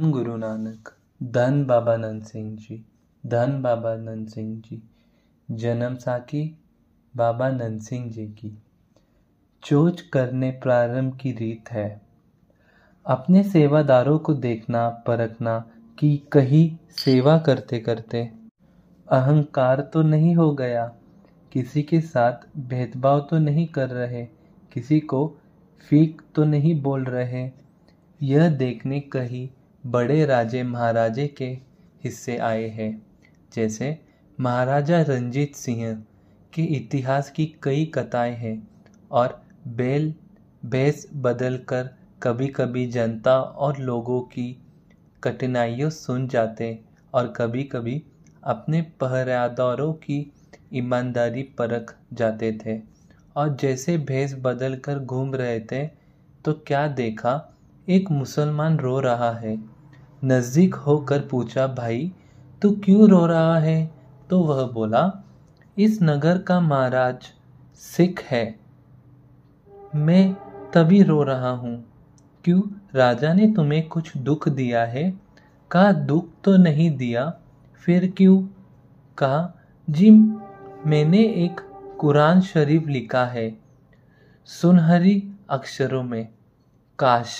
धन गुरु नानक धन बाबा नंद सिंह जी धन बाबा नंद सिंह जी जन्म साकी बाबा नंद सिंह जी की चोच करने प्रारंभ की रीत है अपने सेवादारों को देखना परखना कि कहीं सेवा करते करते अहंकार तो नहीं हो गया किसी के साथ भेदभाव तो नहीं कर रहे किसी को फीक तो नहीं बोल रहे यह देखने कहीं बड़े राजे महाराजे के हिस्से आए हैं जैसे महाराजा रंजीत सिंह के इतिहास की कई कथाएं हैं और बैल भैंस बदल कर कभी कभी जनता और लोगों की कठिनाइयों सुन जाते और कभी कभी अपने पहरेदारों की ईमानदारी परख जाते थे और जैसे भैंस बदल कर घूम रहे थे तो क्या देखा एक मुसलमान रो रहा है नज़दीक होकर पूछा भाई तू क्यों रो रहा है तो वह बोला इस नगर का महाराज सिख है मैं तभी रो रहा हूँ क्यों राजा ने तुम्हें कुछ दुख दिया है कहा दुख तो नहीं दिया फिर क्यों कहा जी मैंने एक कुरान शरीफ लिखा है सुनहरी अक्षरों में काश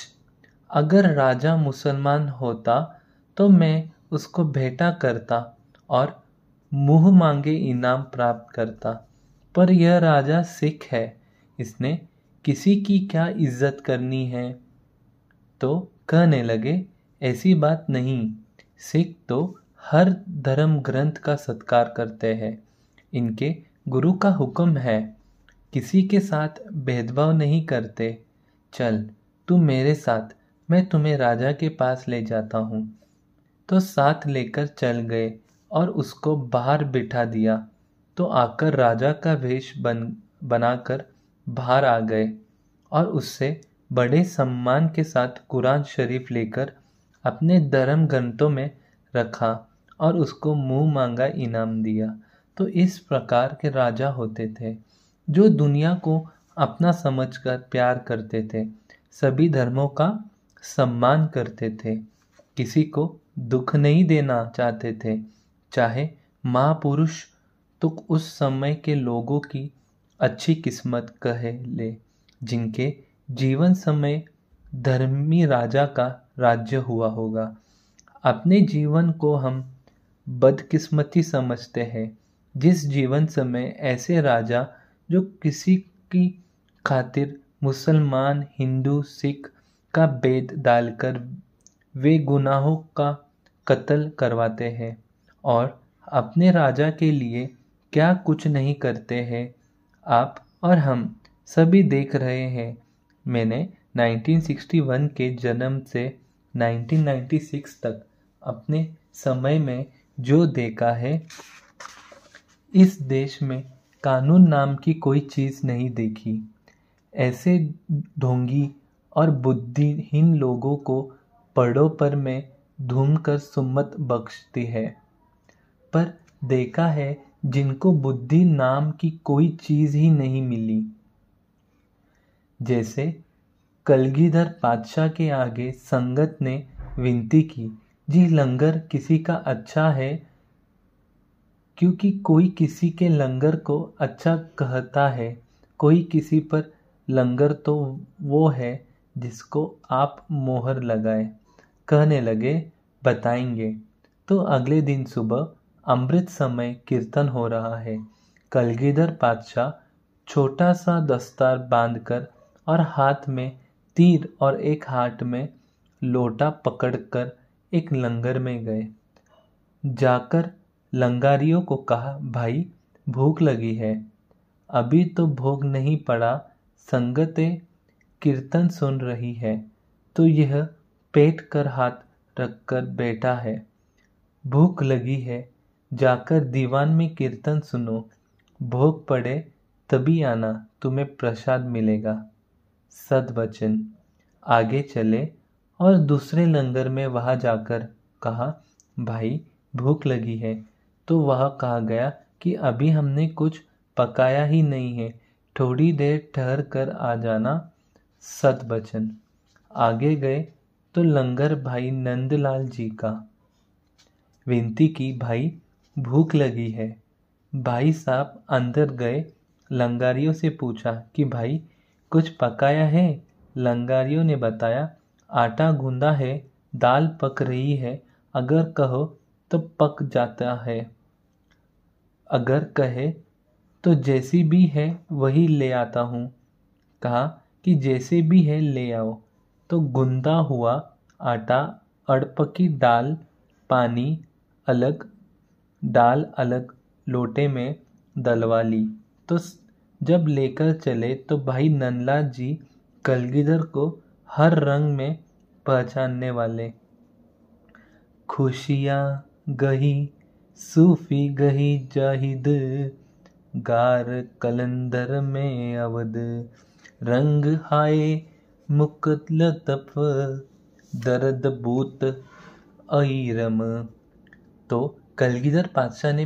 अगर राजा मुसलमान होता तो मैं उसको भेटा करता और मुँह मांगे इनाम प्राप्त करता पर यह राजा सिख है इसने किसी की क्या इज्जत करनी है तो कहने लगे ऐसी बात नहीं सिख तो हर धर्म ग्रंथ का सत्कार करते हैं इनके गुरु का हुक्म है किसी के साथ भेदभाव नहीं करते चल तू मेरे साथ मैं तुम्हें राजा के पास ले जाता हूँ तो साथ लेकर चल गए और उसको बाहर बिठा दिया तो आकर राजा का वेश बन बनाकर बाहर आ गए और उससे बड़े सम्मान के साथ कुरान शरीफ लेकर अपने धर्म ग्रंथों में रखा और उसको मुंह मांगा इनाम दिया तो इस प्रकार के राजा होते थे जो दुनिया को अपना समझकर प्यार करते थे सभी धर्मों का सम्मान करते थे किसी को दुख नहीं देना चाहते थे चाहे महापुरुष तो उस समय के लोगों की अच्छी किस्मत कह ले जिनके जीवन समय धर्मी राजा का राज्य हुआ होगा अपने जीवन को हम बदकिस्मती समझते हैं जिस जीवन समय ऐसे राजा जो किसी की खातिर मुसलमान हिंदू सिख का बेद डालकर वे गुनाहों का कत्ल करवाते हैं और अपने राजा के लिए क्या कुछ नहीं करते हैं आप और हम सभी देख रहे हैं मैंने 1961 के जन्म से 1996 तक अपने समय में जो देखा है इस देश में कानून नाम की कोई चीज़ नहीं देखी ऐसे ढोंगी और बुद्धिहीन लोगों को पड़ों पर में धूम कर सुमत बख्शती है पर देखा है जिनको बुद्धि नाम की कोई चीज ही नहीं मिली जैसे कलगीधर बादशाह के आगे संगत ने विनती की जी लंगर किसी का अच्छा है क्योंकि कोई किसी के लंगर को अच्छा कहता है कोई किसी पर लंगर तो वो है जिसको आप मोहर लगाए कहने लगे बताएंगे तो अगले दिन सुबह अमृत समय कीर्तन हो रहा है कलगीधर पातशाह छोटा सा दस्तार बांधकर और हाथ में तीर और एक हाथ में लोटा पकड़कर एक लंगर में गए जाकर लंगारियों को कहा भाई भूख लगी है अभी तो भोग नहीं पड़ा संगते कीर्तन सुन रही है तो यह पेट कर हाथ रखकर बैठा है भूख लगी है जाकर दीवान में कीर्तन सुनो भोग पड़े तभी आना तुम्हें प्रसाद मिलेगा सदवचन आगे चले और दूसरे लंगर में वहाँ जाकर कहा भाई भूख लगी है तो वह कहा गया कि अभी हमने कुछ पकाया ही नहीं है थोड़ी देर ठहर कर आ जाना सतवचन आगे गए तो लंगर भाई नंदलाल जी का विनती की भाई भूख लगी है भाई साहब अंदर गए लंगारियों से पूछा कि भाई कुछ पकाया है लंगारियों ने बताया आटा गूंदा है दाल पक रही है अगर कहो तो पक जाता है अगर कहे तो जैसी भी है वही ले आता हूँ कहा कि जैसे भी है ले आओ तो गुंदा हुआ आटा अड़पकी दाल पानी अलग दाल अलग लोटे में दलवा ली तो जब लेकर चले तो भाई नंदलाल जी कलगीधर को हर रंग में पहचानने वाले खुशियाँ गही सूफी गही जाहिद गार कलंदर में अवध रंग हाय मुकत लतफ दर्द बूत अरम तो कलगीधर पातशाह ने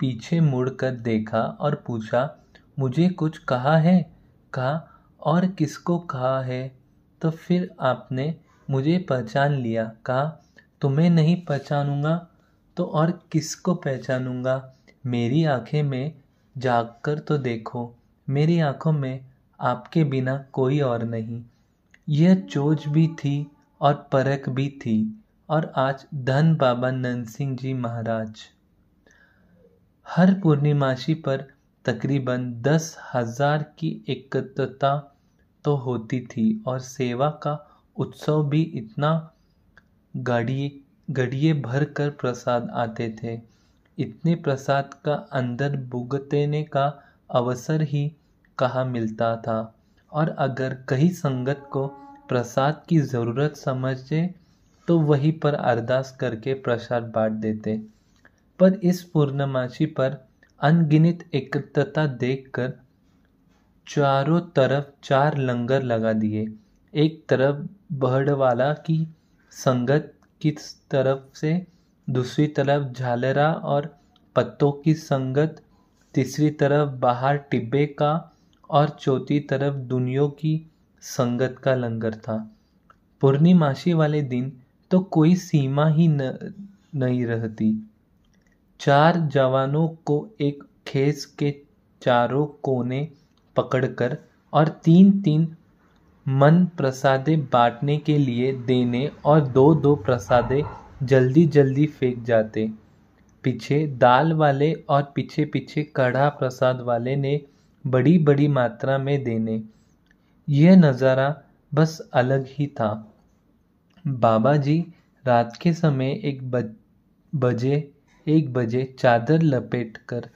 पीछे मुड़कर देखा और पूछा मुझे कुछ कहा है कहा और किसको कहा है तो फिर आपने मुझे पहचान लिया कहा तुम्हें नहीं पहचानूंगा तो और किसको पहचानूंगा मेरी आंखें में जाग कर तो देखो मेरी आंखों में आपके बिना कोई और नहीं यह चोज भी थी और परख भी थी और आज धन बाबा नंद सिंह जी महाराज हर पूर्णिमाशी पर तकरीबन दस हजार की एकत्रता तो होती थी और सेवा का उत्सव भी इतना गाड़िए गड़िए भर कर प्रसाद आते थे इतने प्रसाद का अंदर भुगतने का अवसर ही कहा मिलता था और अगर कहीं संगत को प्रसाद की ज़रूरत समझते तो वहीं पर अरदास करके प्रसाद बांट देते पर इस पूर्णमासी पर अनगिनित एकता देखकर चारों तरफ चार लंगर लगा दिए एक तरफ बहड़वाला की संगत की तरफ से दूसरी तरफ झालरा और पत्तों की संगत तीसरी तरफ बाहर टिब्बे का और चौथी तरफ दुनिया की संगत का लंगर था पूर्णिमाशी वाले दिन तो कोई सीमा ही न, नहीं रहती चार जवानों को एक खेस के चारों कोने पकड़कर और तीन तीन मन प्रसादे बांटने के लिए देने और दो दो प्रसादे जल्दी जल्दी फेंक जाते पीछे दाल वाले और पीछे पीछे कड़ा प्रसाद वाले ने बड़ी बड़ी मात्रा में देने यह नज़ारा बस अलग ही था बाबा जी रात के समय एक बजे एक बजे चादर लपेट कर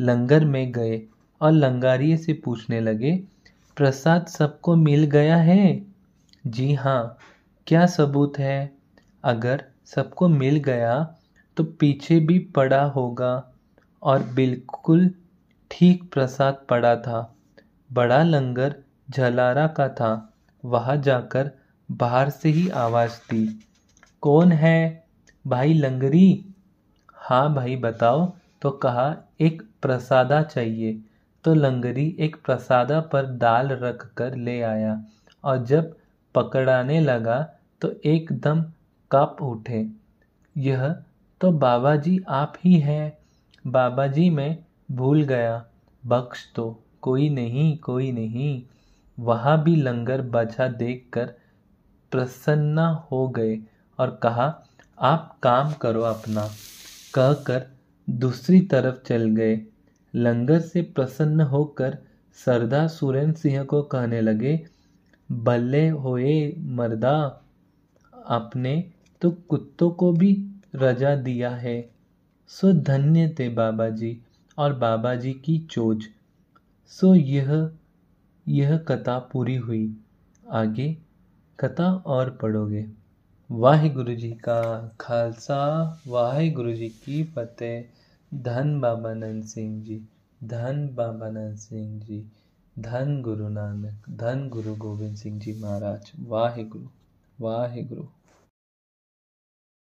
लंगर में गए और लंगारिए से पूछने लगे प्रसाद सबको मिल गया है जी हाँ क्या सबूत है अगर सबको मिल गया तो पीछे भी पड़ा होगा और बिल्कुल ठीक प्रसाद पड़ा था बड़ा लंगर झलारा का था वहाँ जाकर बाहर से ही आवाज़ दी कौन है भाई लंगरी हाँ भाई बताओ तो कहा एक प्रसादा चाहिए तो लंगरी एक प्रसादा पर दाल रख कर ले आया और जब पकड़ाने लगा तो एकदम कप उठे यह तो बाबा जी आप ही हैं बाबा जी मैं भूल गया बख्श तो कोई नहीं कोई नहीं वहाँ भी लंगर बाछा देख कर प्रसन्न हो गए और कहा आप काम करो अपना कहकर दूसरी तरफ चल गए लंगर से प्रसन्न होकर सरदार सुरेंद्र सिंह को कहने लगे बल्ले होए मर्दा आपने तो कुत्तों को भी रजा दिया है सो धन्य थे बाबा जी और बाबा जी की चोज सो यह यह कथा पूरी हुई आगे कथा और पढ़ोगे वाहे गुरु जी का खालसा वाहे गुरु जी की फतेह धन बाबा नंद सिंह जी धन बाबा नंद सिंह जी धन गुरु नानक धन गुरु गोविंद सिंह जी महाराज वाहे गुरु वाहे गुरु